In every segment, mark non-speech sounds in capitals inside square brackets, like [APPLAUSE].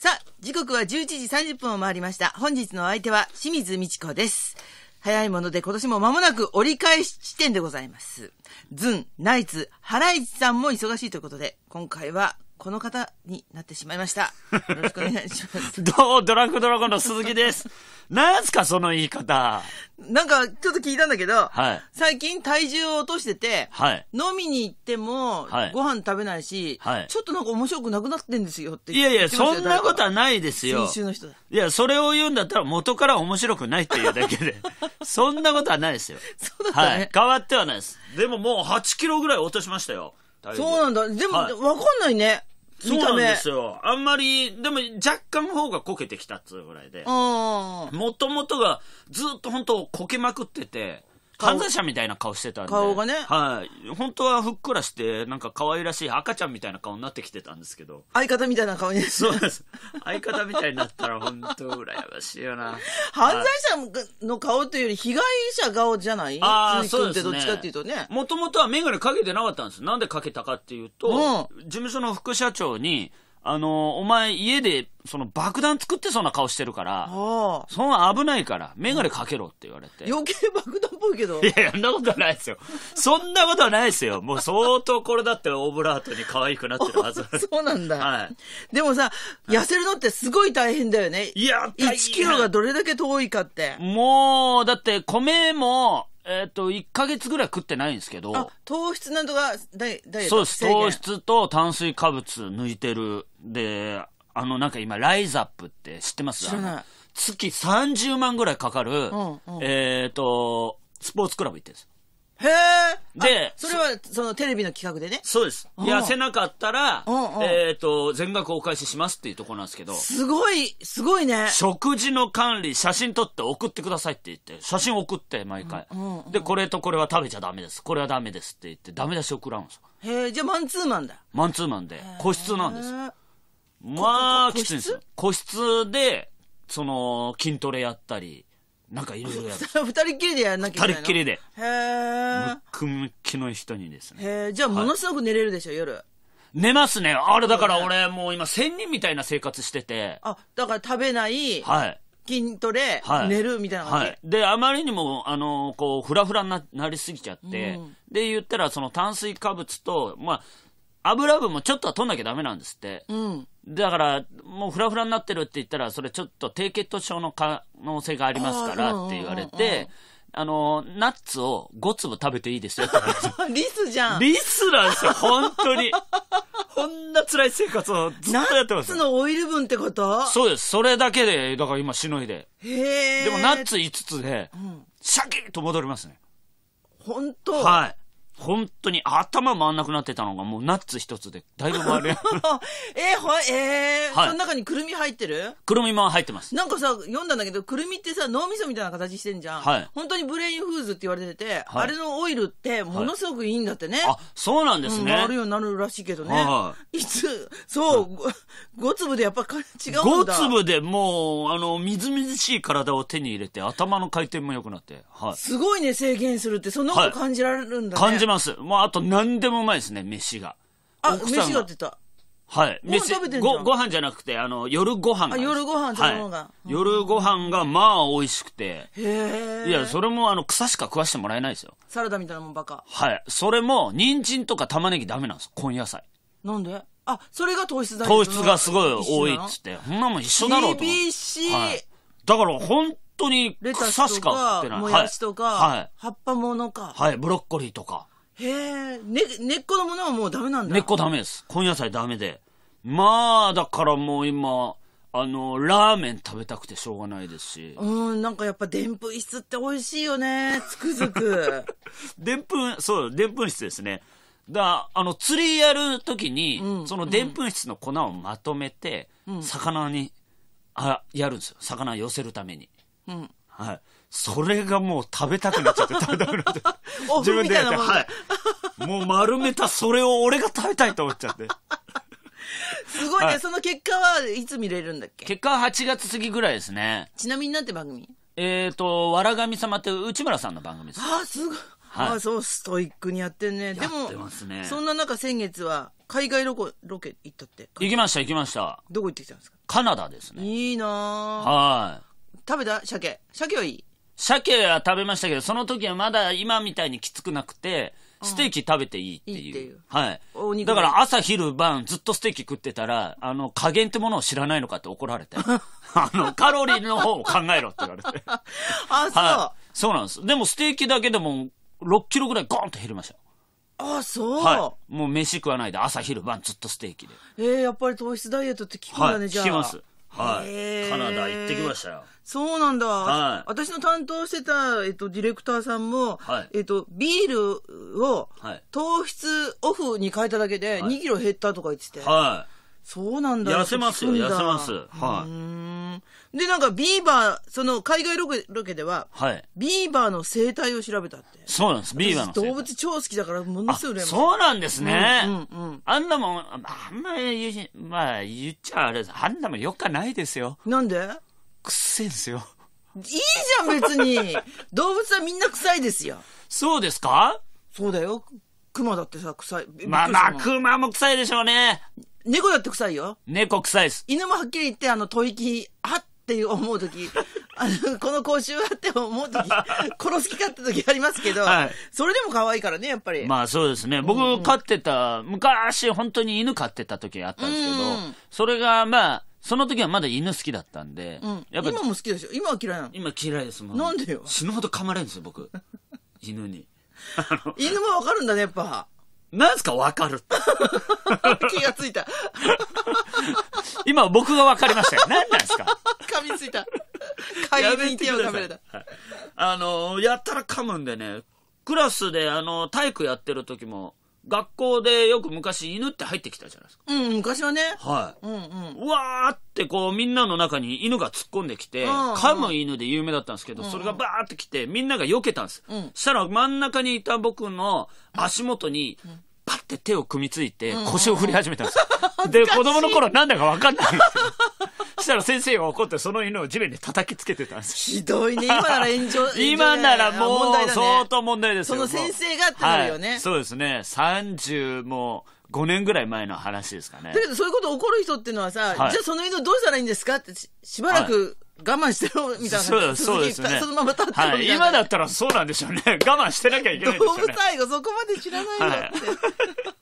さあ、時刻は11時30分を回りました。本日の相手は清水美智子です。早いもので今年も間もなく折り返し地点でございます。ズン、ナイツ、ハライチさんも忙しいということで、今回はこの方になってしまいました。[LAUGHS] よろしくお願いします。どうドラッグドラゴンの鈴木です。なんすか、その言い方。なんか、ちょっと聞いたんだけど、はい、最近体重を落としてて、はい、飲みに行っても、はい、ご飯食べないし、はい、ちょっとなんか面白くなくなってんですよっていやいや、そんなことはないですよ。先週の人だ。いや、それを言うんだったら元から面白くないっていうだけで、[LAUGHS] そんなことはないですよ。そうだったね、はい。変わってはないです。でももう8キロぐらい落としましたよ。そうなんだ。でも、はいわかんないね。そう見たなん目ですよ。あんまり、でも若干方がこけてきたっつうぐらいで。もともとがずっと本当こけまくってて、犯罪者みたいな顔してたんで。顔がね。はい。本当はふっくらして、なんか可愛らしい赤ちゃんみたいな顔になってきてたんですけど。相方みたいな顔に、そうです。相方みたいになったら本当羨ましいよな。犯罪者の顔というより被害者顔じゃないああ、そうですね。どっちかっていうとね。もともとはメガネかけてなかったんですなんでかけたかっていうと、うん、事務所の副社長に、あの、お前家でその爆弾作ってそうな顔してるから、そんな危ないから、メガネかけろって言われて。余計爆弾っぽいけど。いや、そんなことはないですよ。そんなことはないですよ。もう相当これだってオブラートに可愛くなってるはず。そうなんだ。はい。でもさ、痩せるのってすごい大変だよね。いや、1キロがどれだけ遠いかって。もう、だって米も、えっ、と、1か月ぐらい食ってないんですけど。糖質などがダイダイエットそうです。糖質と炭水化物抜いてる。で、あの、なんか今、ライザップって知ってます知らない。月30万ぐらいかかる、うんうん、えっ、と、スポーツクラブ行ってるんです。へえ。で、それは、そのテレビの企画でね。そうです。痩せなかったら、えっ、と、全額お返ししますっていうところなんですけど。すごい、すごいね。食事の管理、写真撮って送ってくださいって言って、写真送って、毎回。で、これとこれは食べちゃダメです。これはダメですって言って、ダメ出し送らんですよ。へえ、じゃあマンツーマンだ。マンツーマンで、個室なんですまあ、きついんですよ。個室で、その、筋トレやったり。なんかいろいろやる。[LAUGHS] 二人きりでやんなきゃいけない二人きりで。へえ。むっくむっきの人にですね。へえ、じゃあものすごく寝れるでしょ、はい、夜。寝ますね。あれだから俺もう今千人みたいな生活してて。あ、だから食べない。はい。筋トレ、はい、寝るみたいな感じ、はい、であまりにもあのこうふらふらになりすぎちゃって、うん、で言ったらその炭水化物と、まあ、油分もちょっとは取んなきゃダメなんですって、うん、だからもうふらふらになってるって言ったらそれちょっと低血糖症のか能性がありますからって言われて、あの、ナッツを5粒食べていいですよってリスじゃん。リスなんですよ、本当に。[LAUGHS] こんな辛い生活をずっとやってます。ナッツのオイル分ってことそうです。それだけで、だから今しのいで。へでもナッツ5つで、シャキッと戻りますね。本当はい。本当に頭回んなくなってたのがもうナッツ一つでだいぶ回る [LAUGHS] えほ、えーはい、その中にくるみ入ってるくるみも入ってますなんかさ読んだんだけどくるみってさ脳みそみたいな形してんじゃん、はい、本当にブレインフーズって言われてて、はい、あれのオイルってものすごくいいんだってね、はい、あそうなんですね、うん、回るようになるらしいけどね、はい、いつそう、はい、5粒でやっぱ違うんだ5粒でもうあのみずみずしい体を手に入れて頭の回転も良くなって、はい、すごいね制限するってそのこと感じられるんだね、感じます。もうあと何でもうまいですね、飯が。あ、飯がってた。はい。飯ご、ご飯じゃなくて、あの、夜ご飯が。夜ご飯食べ物が、はい、夜ご飯が、まあ、美味しくて。へいや、それも、あの、草しか食わしてもらえないですよ。サラダみたいなもんばか。はい。それも、人参とか玉ねぎダメなんです根野菜。なんであ、それが糖質だ糖質がすごい多いっつって。そんなもん一緒だろうと。厳しい。はい、だから、本当に、草しか食ってない。レタスとか、もやしとか、はい、葉っぱものか。はい、ブロッコリーとか。へえ、ね、根っこのものはもうダメなんだ。根っこダメです。根野菜ダメで。まあ、だからもう今、あの、ラーメン食べたくてしょうがないですし。うん、なんかやっぱでんぷん質って美味しいよね。つくづく。[LAUGHS] でんぷん、そう、でんぷん質ですね。だあの釣りやる時に、うん、そのでんぷん質の粉をまとめて、うん、魚にあやるんですよ魚寄せるために、うん、はい、それがもう食べたくなっちゃって、食べたくなっちゃって。[LAUGHS] 自分でやって、はい。もう丸めたそれを俺が食べたいと思っちゃって。すごいね、はい、その結果はいつ見れるんだっけ結果は8月過ぎぐらいですね。ちなみになんて番組えっ、ー、と、わらがみ様って内村さんの番組です。あ、すごい。はい、あそう、ストイックにやってんね。でも、ね、そんな中先月は、海外ロコロケ行ったって。行きました、行きました。どこ行ってきたんですかカナダですね。いいなはい。食べた鮭。鮭はいい鮭は食べましたけど、その時はまだ今みたいにきつくなくて、ステーキ食べていいっていう。いいていうはい。だから朝昼晩ずっとステーキ食ってたら、あの、加減ってものを知らないのかって怒られて。[LAUGHS] あの、カロリーの方を考えろって言われて。[LAUGHS] あ、そう、はい、そうなんです。でもステーキだけでも6キロぐらいゴンと減りました。あそう、はい、もう飯食わないで朝昼晩ずっとステーキで。えー、やっぱり糖質ダイエットって効くんだね、はい、じゃあ。効きます。はい。カナダ行ってきましたよ。そうなんだ。はい。私の担当してた、えっと、ディレクターさんも、はい、えっと、ビールを、はい、糖質オフに変えただけで2キロ減ったとか言ってて。はい。そうなんだ。痩せますよ、痩せます。はい。で、なんかビーバー、その海外ロケロケでは、はい、ビーバーの生態を調べたって。そうなんです、ビーバーの動物超好きだから、ものすごい羨ましい。そうなんですね。うんうん、うん、あんなもん、あんまり、まあ言っちゃあれです。あんなもんよくないですよ。なんでくっせえですよ。いいじゃん、別に。[LAUGHS] 動物はみんな臭いですよ。そうですかそうだよ。熊だってさ、臭い。まあまあ、熊も臭いでしょうね。猫だって臭いよ。猫臭いです。犬もはっきり言って、あの、吐息、あっていう思うとき、[LAUGHS] あの、この口臭はって思うとき、[LAUGHS] 殺す気かってときありますけど、はい、それでも可愛いからね、やっぱり。まあそうですね。僕、うん、飼ってた、昔、本当に犬飼ってたときあったんですけど、うん、それが、まあ、その時はまだ犬好きだったんで、うん、やっぱ今も好きでしょ今は嫌いなの今嫌いですもん。なんでよ死ぬほど噛まれるんですよ、僕。[LAUGHS] 犬に。犬もわかるんだね、やっぱ。なんすかわかる [LAUGHS] 気がついた。[LAUGHS] 今僕がわかりましたよ。何なんですか噛みついた。[LAUGHS] やめてください。はあの、やったら噛むんでね、クラスであの、体育やってる時も、学校でよく昔犬って入ってきたじゃないですか。うん、昔はね。はい。うんうん。うわーってこうみんなの中に犬が突っ込んできて、うんうん、噛む犬で有名だったんですけど、それがバーって来てみんなが避けたんです。うん、したら真ん中にいた僕の足元に、パッて手を組みついて腰を振り始めたんです。うんうん、で、子供の頃なんだかわかんないんですよ。したら先生が怒ってその犬を地面に叩きつけてたんですひどいね。[LAUGHS] 今なら炎上。今ならもう相当問題ですよ。その先生がってなるよね、はい、そうですね。30もう、5年ぐらい前の話ですかね。だけどそういうこと怒る人っていうのはさ、はい、じゃあその犬どうしたらいいんですかってしばらく、我慢してろみたいな。そうそうですね。そのまま立ってみたいな、はい、今だったらそうなんでしょうね。[LAUGHS] 我慢してなきゃいけないですよ、ね。動物愛そこまで知らないよって。はい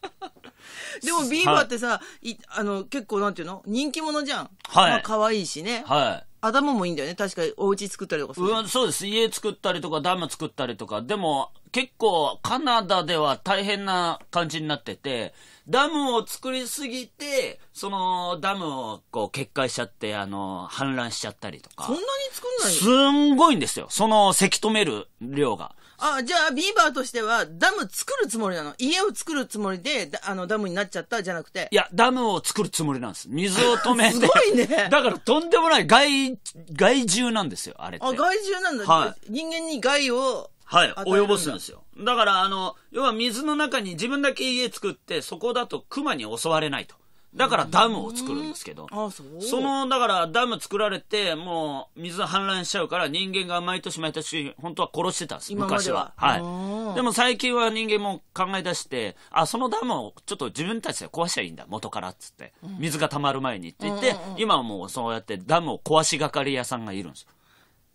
でもビーバーってさ、い、あの、結構なんていうの人気者じゃん。はい。まあ、可愛いしね。はい。頭もいいんだよね。確かに、お家作ったりとかする。うん、そうです。家作ったりとか、ダム作ったりとか。でも、結構、カナダでは大変な感じになってて、ダムを作りすぎて、そのダムをこう決壊しちゃって、あの、氾濫しちゃったりとか。そんなに作んないすんごいんですよ。その、せき止める量が。あ、じゃあ、ビーバーとしては、ダム作るつもりなの家を作るつもりで、あの、ダムになっちゃったじゃなくて。いや、ダムを作るつもりなんです。水を止めて。[LAUGHS] すごいね。だから、とんでもない害、害獣なんですよ、あれって。あ、害獣なんだ。はい、人間に害を、はい、及ぼすんですよ。だから、あの、要は水の中に自分だけ家作って、そこだと熊に襲われないと。だからダムを作るんですけど、あその、だからダム作られて、もう水氾濫しちゃうから人間が毎年毎年、本当は殺してたんです、昔は。はい。でも最近は人間も考え出して、あ、そのダムをちょっと自分たちで壊しちゃいいんだ、元からっつって。水が溜まる前にって言って、今はもうそうやってダムを壊しがかり屋さんがいるんです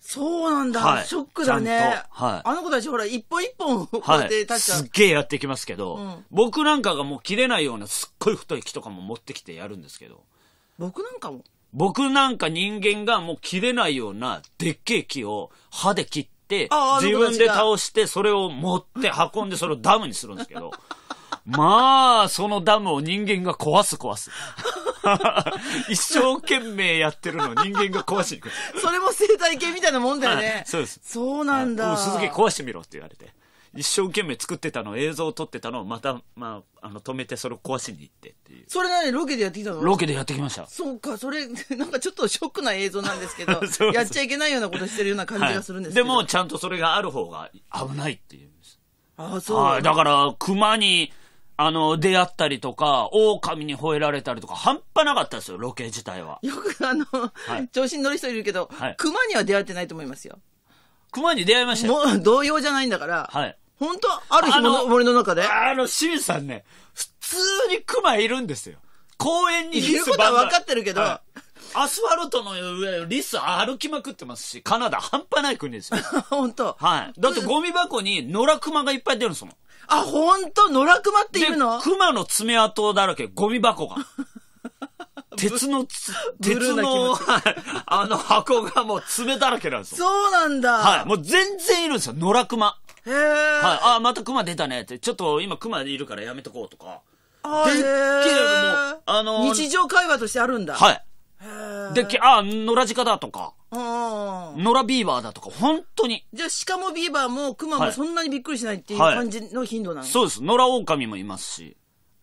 そうなんだ、はい、ショックだね。はい、あの子たちほら、一本一本、こうやってはい、すっげえやってきますけど、うん、僕なんかがもう切れないようなすっごい太い木とかも持ってきてやるんですけど。僕なんかも僕なんか人間がもう切れないようなでっけえ木を歯で切って、自分で倒して、それを持って運んで、それをダムにするんですけど。[LAUGHS] まあ、そのダムを人間が壊す壊す。[LAUGHS] 一生懸命やってるのを人間が壊しに行く。それも生態系みたいなもんだよね。そうです。そうなんだ。もう鈴木壊してみろって言われて。一生懸命作ってたの、映像を撮ってたのをまた、まあ、あの、止めてそれを壊しに行ってっていう。それ何ロケでやってきたのロケでやってきました。そうか、それ、[LAUGHS] なんかちょっとショックな映像なんですけど、やっちゃいけないようなことしてるような感じがするんですけど、はい、でも、ちゃんとそれがある方が危ないっていうんです。ああ、そう。だから、熊に、あの、出会ったりとか、狼に吠えられたりとか、半端なかったですよ、ロケ自体は。よくあの、はい、調子に乗る人いるけど、はい、熊には出会ってないと思いますよ。熊に出会いましたもう、同様じゃないんだから。はい。本当ある日の森の中であの、清水さんね、普通に熊いるんですよ。公園にいることは分かってるけど、はいアスファルトの上、リス歩きまくってますし、カナダ半端ない国ですよ。[LAUGHS] 本当はい。だってゴミ箱に野良熊がいっぱい出るんですもん。あ、ほんと野良熊っているの熊の爪痕だらけ、ゴミ箱が。[LAUGHS] 鉄の、鉄の、あの箱がもう爪だらけなんですよ。そうなんだ。はい。もう全然いるんですよ、野良熊。へえ。はい。あ、また熊出たねって。ちょっと今熊いるからやめとこうとか。ああ、でっけえ、もう、あのー、日常会話としてあるんだ。はい。で、あ野良鹿だとか。野良ビーバーだとか、本当に。じゃあ、鹿もビーバーも熊もそんなにびっくりしないっていう感じの頻度なの、はいはい、そうです。野良狼もいますし。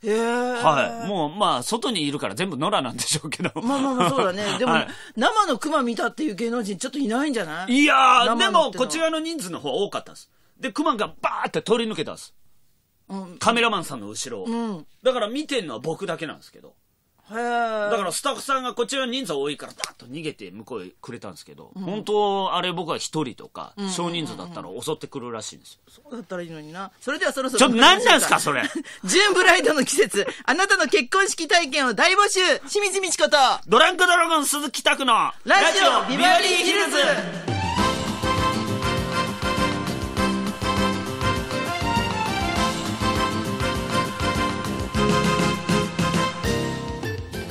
へはい。もう、まあ、外にいるから全部野良なんでしょうけど。まあまあまあ、そうだね。[LAUGHS] でも、はい、生の熊見たっていう芸能人ちょっといないんじゃないいやー、でも、こちらの人数の方多かったです。で、熊がバーって通り抜けたんです。うん、カメラマンさんの後ろを、うん、だから見てんのは僕だけなんですけど。だからスタッフさんがこっちの人数多いからバッと逃げて向こうへくれたんですけど、うん、本当あれ僕は一人とか少人数だったら襲ってくるらしいんですよ、そうだったらいいのになそれではそろそろちょっと何なんですかそれ [LAUGHS] ジューンブライドの季節あなたの結婚式体験を大募集清水美智子とドランクドラゴン鈴木拓のラジオビバリーヒルズ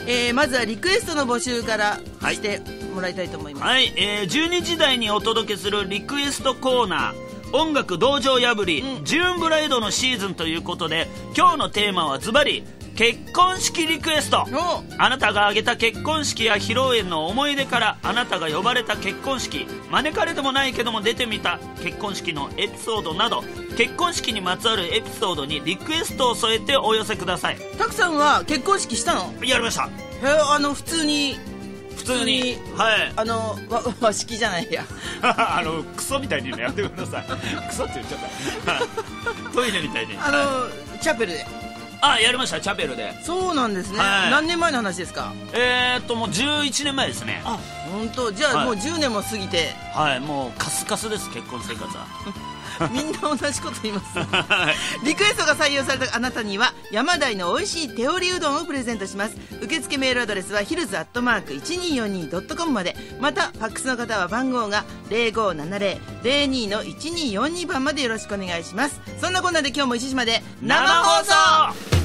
えー、まずはリクエストの募集からしてもらいたいと思います、はい、はい、えー、12時台にお届けするリクエストコーナー音楽道場破り、うん、ジューンブライドのシーズンということで今日のテーマはズバリ結婚式リクエストあなたが挙げた結婚式や披露宴の思い出からあなたが呼ばれた結婚式招かれてもないけども出てみた結婚式のエピソードなど結婚式にまつわるエピソードにリクエストを添えてお寄せくださいたくさんは結婚式したのやりましたへあの普通に通にはいあの和式じゃないや [LAUGHS] あのクソみたいにやってください [LAUGHS] クソって言っちゃったトイレみたいにあの、はい、チャペルであやりましたチャペルでそうなんですね、はい、何年前の話ですかえー、っともう11年前ですねあ本当じゃあ、もう10年も過ぎてはいもうカスカスです結婚生活は [LAUGHS] みんな同じこと言いますリクエストが採用されたあなたには山台の美味しい手織りうどんをプレゼントします受付メールアドレスはヒルズアットマーク 1242.com までまたファックスの方は番号が0570-02-1242番までよろしくお願いしますそんなこんなで今日も1時まで生放送